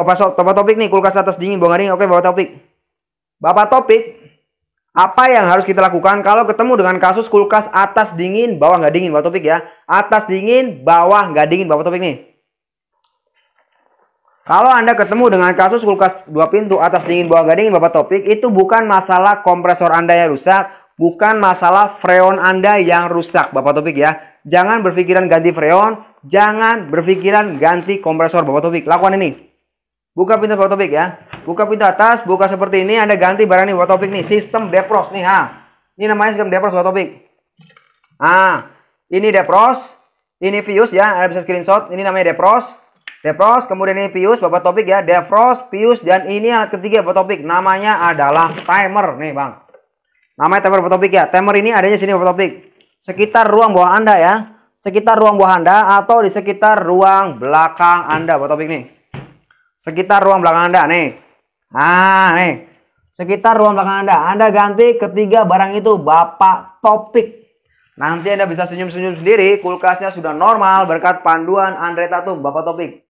Bapak, Bapak topik nih, kulkas atas dingin, bawah garing. Oke, Bapak topik. Bapak topik, apa yang harus kita lakukan kalau ketemu dengan kasus kulkas atas dingin, bawah nggak dingin, Bapak topik ya. Atas dingin, bawah nggak dingin, Bapak topik nih. Kalau Anda ketemu dengan kasus kulkas dua pintu atas dingin bawah nggak dingin Bapak Topik itu bukan masalah kompresor Anda yang rusak, bukan masalah freon Anda yang rusak Bapak Topik ya. Jangan berpikiran ganti freon, jangan berpikiran ganti kompresor Bapak Topik. Lakukan ini. Buka pintu fotopik ya. Buka pintu atas, buka seperti ini, Anda ganti barang nih fotopik nih, sistem depros nih ha. Ini namanya sistem depros fotopik. Ah, ini depros, ini fuse ya, Anda bisa screenshot, ini namanya depros. Depros, kemudian ini Pius, Bapak topik ya, defrost, Pius, dan ini alat ketiga fotopik namanya adalah timer nih, Bang. Namanya timer fotopik ya. Timer ini adanya sini fotopik. Sekitar ruang bawah Anda ya sekitar ruang bawah Anda atau di sekitar ruang belakang Anda buat topik nih sekitar ruang belakang Anda nih. ah nih. Sekitar ruang belakang Anda. Anda ganti ketiga barang itu Bapak topik. Nanti Anda bisa senyum-senyum sendiri, kulkasnya sudah normal berkat panduan Andre Tatum, Bapak Topik.